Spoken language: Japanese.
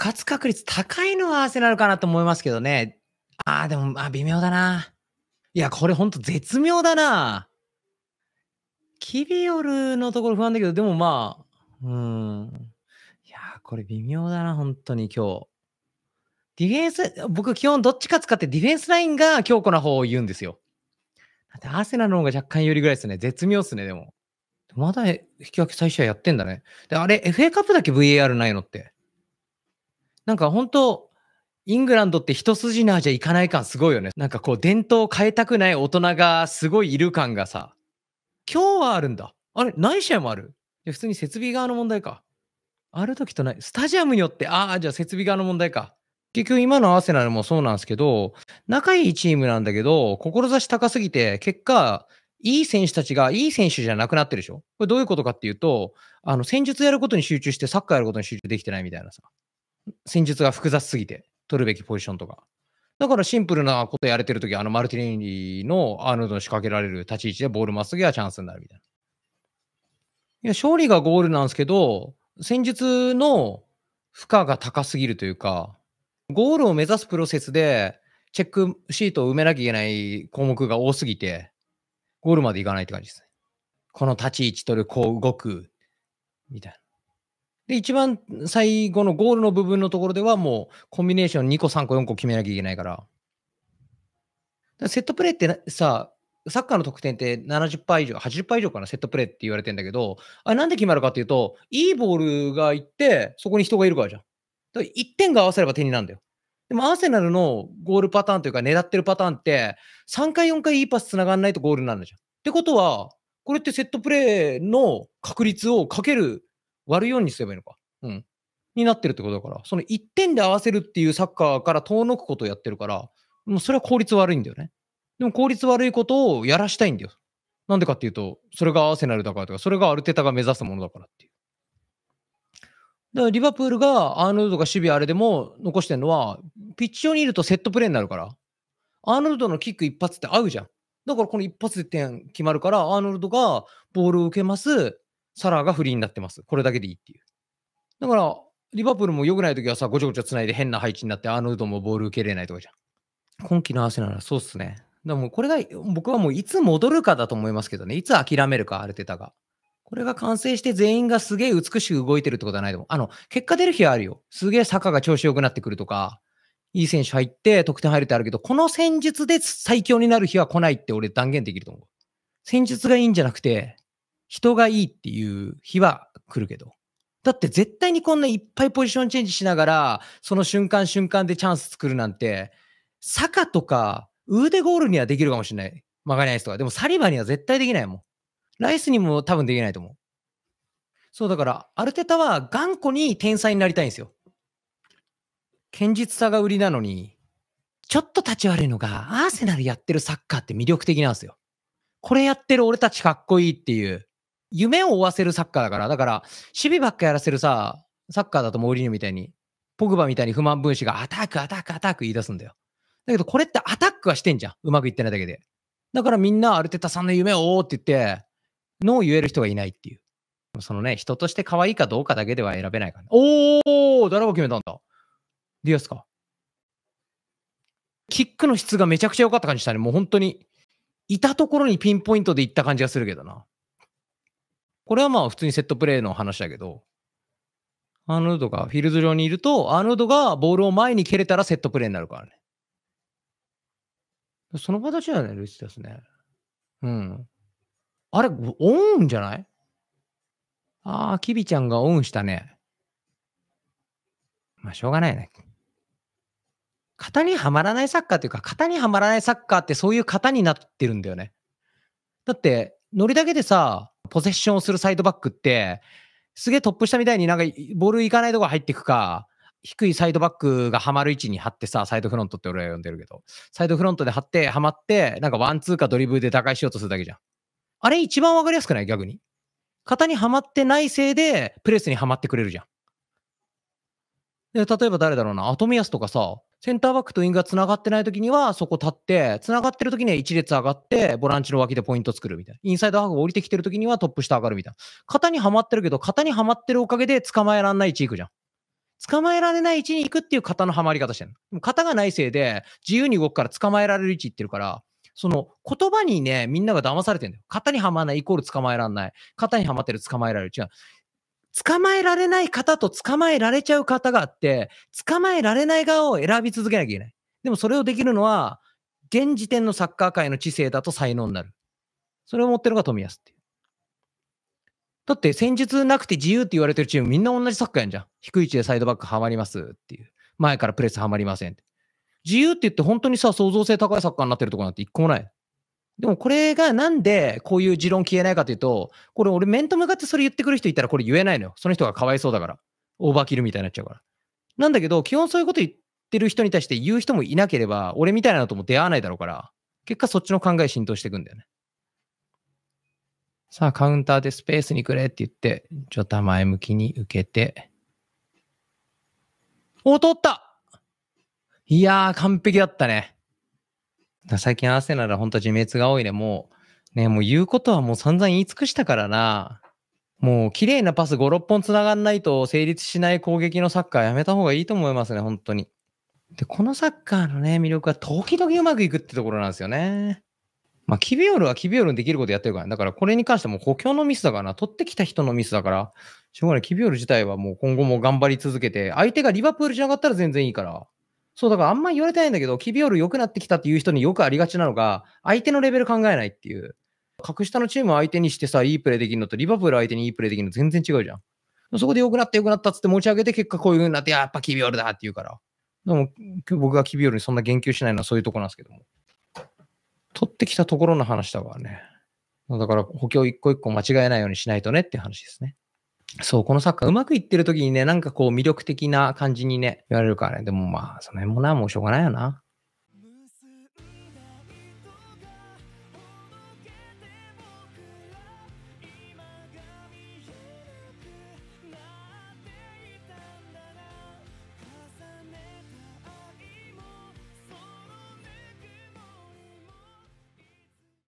勝つ確率高いのはアーセナルかなと思いますけどね。ああ、でも、あ微妙だな。いや、これほんと絶妙だな。キビオルのところ不安だけど、でもまあ、うん。いやこれ微妙だな、本当に今日。ディフェンス、僕基本どっちか使ってディフェンスラインが強固な方を言うんですよ。だってアーセナルの方が若干有利ぐらいですね。絶妙っすね、でも。まだ引き分け最初はやってんだね。で、あれ、FA カップだけ VAR ないのって。なんか本当イングランドって一筋縄じゃいかない感すごいよね。なんかこう伝統を変えたくない大人がすごいいる感がさ、今日はあるんだ。あれ、ない試合もある。普通に設備側の問題か。ある時とない。スタジアムによって、ああ、じゃあ設備側の問題か。結局今のアーセナルもそうなんですけど、仲いいチームなんだけど、志高すぎて、結果、いい選手たちがいい選手じゃなくなってるでしょこれどういうことかっていうと、あの、戦術やることに集中してサッカーやることに集中できてないみたいなさ。戦術が複雑すぎて、取るべきポジションとか。だからシンプルなことやれてるとき、あのマルティネリのアーノルドの仕掛けられる立ち位置でボールまっすぐはチャンスになるみたいな。いや、勝利がゴールなんですけど、戦術の負荷が高すぎるというか、ゴールを目指すプロセスで、チェックシートを埋めなきゃいけない項目が多すぎて、ゴールまでいかないって感じですね。この立ち位置取る、こう動く、みたいな。で、一番最後のゴールの部分のところではもうコンビネーション2個、3個、4個決めなきゃいけないから。からセットプレーってさ、サッカーの得点って70%以上、80%以上かな、セットプレーって言われてんだけど、あなんで決まるかっていうと、いいボールがいって、そこに人がいるからじゃん。だ1点が合わせれば点になるんだよ。でもアーセナルのゴールパターンというか、狙ってるパターンって、3回、4回いいパスつながんないとゴールになるじゃん。ってことは、これってセットプレーの確率をかける割るようにすればいいのか。うん。になってるってことだから、その1点で合わせるっていうサッカーから遠のくことをやってるから、もうそれは効率悪いんだよね。でも効率悪いことをやらしたいんだよ。なんでかっていうと、それがアーセナルだからとか、それがアルテタが目指すものだからっていう。だからリバプールがアーノルドが守備あれでも残してるのは、ピッチ上にいるとセットプレーになるから、アーノルドのキック一発って合うじゃん。だからこの一発で点決まるから、アーノルドがボールを受けます。サラーがフリーになってます。これだけでいいっていう。だから、リバプールも良くない時はさ、ごちゃごちゃつないで変な配置になって、アーノルドもボール受けれないとかじゃん。今季のアならそうっすね。でもこれが、僕はもういつ戻るかだと思いますけどね。いつ諦めるか、アルテタが。これが完成して全員がすげえ美しく動いてるってことはないと思う。あの、結果出る日はあるよ。すげえ坂が調子良くなってくるとか、いい選手入って得点入るってあるけど、この戦術で最強になる日は来ないって俺断言できると思う。戦術がいいんじゃなくて、人がいいっていう日は来るけど。だって絶対にこんないっぱいポジションチェンジしながら、その瞬間瞬間でチャンス作るなんて、坂とかウーデゴールにはできるかもしれない。曲がりないですとか。でもサリバには絶対できないもん。ライスにも多分できないと思う。そうだから、アルテタは頑固に天才になりたいんですよ。堅実さが売りなのに、ちょっと立ち悪いのが、アーセナルやってるサッカーって魅力的なんですよ。これやってる俺たちかっこいいっていう。夢を追わせるサッカーだから、だから、守備ばっかやらせるさ、サッカーだとモーリーニみたいに、ポグバみたいに不満分子がアタック、アタック、アタック言い出すんだよ。だけど、これってアタックはしてんじゃん。うまくいってないだけで。だからみんな、アルテタさんの夢を追おうって言って、ノーを言える人がいないっていう。そのね、人として可愛いかどうかだけでは選べないから、ね。おー誰が決めたんだディアスか。キックの質がめちゃくちゃ良かった感じしたね。もう本当に、いたところにピンポイントでいった感じがするけどな。これはまあ普通にセットプレーの話だけど、アーノルドがフィールド上にいると、アーノルドがボールを前に蹴れたらセットプレーになるからね。その形だね、ルイスですね。うん。あれ、オンじゃないああ、キビちゃんがオンしたね。まあ、しょうがないね。型にはまらないサッカーというか、型にはまらないサッカーってそういう型になってるんだよね。だって、ノリだけでさ、ポゼッションをするサイドバックって、すげえトップ下みたいになんかボールいかないとこ入っていくか、低いサイドバックがハマる位置に張ってさ、サイドフロントって俺は呼んでるけど、サイドフロントで張って、ハマって、なんかワンツーかドリブルで打開しようとするだけじゃん。あれ一番わかりやすくない逆に。型にはまってないせいで、プレスにはまってくれるじゃん。で、例えば誰だろうな、アトミアスとかさ、センターバックとウィングが繋がってない時にはそこ立って、繋がってる時には一列上がって、ボランチの脇でポイント作るみたいな。インサイドハーフ降りてきてる時にはトップ下上がるみたいな。型にはまってるけど、型にはまってるおかげで捕まえられない位置行くじゃん。捕まえられない位置に行くっていう型のはまり方してるの。型がないせいで、自由に動くから捕まえられる位置行ってるから、その言葉にね、みんなが騙されてんだよ。型にはまらないイコール捕まえられない。型にはまってる捕まえられる。違う。捕まえられない方と捕まえられちゃう方があって、捕まえられない側を選び続けなきゃいけない。でもそれをできるのは、現時点のサッカー界の知性だと才能になる。それを持ってるのが富安っていう。だって戦術なくて自由って言われてるチームみんな同じサッカーやんじゃん。低い位置でサイドバックはまりますっていう。前からプレスはまりません。自由って言って本当にさ、創造性高いサッカーになってるとこなんて一個もない。でもこれがなんでこういう持論消えないかというと、これ俺面と向かってそれ言ってくる人いたらこれ言えないのよ。その人がかわいそうだから。オーバーキルみたいになっちゃうから。なんだけど、基本そういうこと言ってる人に対して言う人もいなければ、俺みたいなのとも出会わないだろうから、結果そっちの考え浸透していくんだよね。さあ、カウンターでスペースにくれって言って、ちょっと前向きに受けて。お、取ったいやー、完璧だったね。最近アーセナルは本当自滅が多いで、もう、ね、もう言うことはもう散々言い尽くしたからな。もう綺麗なパス5、6本繋がんないと成立しない攻撃のサッカーやめた方がいいと思いますね、本当に。で、このサッカーのね、魅力は時々うまくいくってところなんですよね。まあ、キビオルはキビオルにできることやってるから、ね、だからこれに関しても補強のミスだからな、取ってきた人のミスだから、しょうがない、キビオル自体はもう今後も頑張り続けて、相手がリバプールじゃなかったら全然いいから。そう、だからあんまり言われてないんだけど、キビオール良くなってきたっていう人によくありがちなのが、相手のレベル考えないっていう。格下のチームを相手にしてさ、いいプレーできるのと、リバプール相手にいいプレーできるの全然違うじゃん。そこで良くなって良くなったっつって持ち上げて、結果こういう風になって、やっぱキビオールだって言うから。でも、僕がキビオールにそんな言及しないのはそういうとこなんですけども。取ってきたところの話だからね。だから補強一個一個間違えないようにしないとねって話ですね。そう、このサッカーうまくいってる時にね、なんかこう魅力的な感じにね、言われるからね。でもまあ、その辺もな、もうしょうがないよな。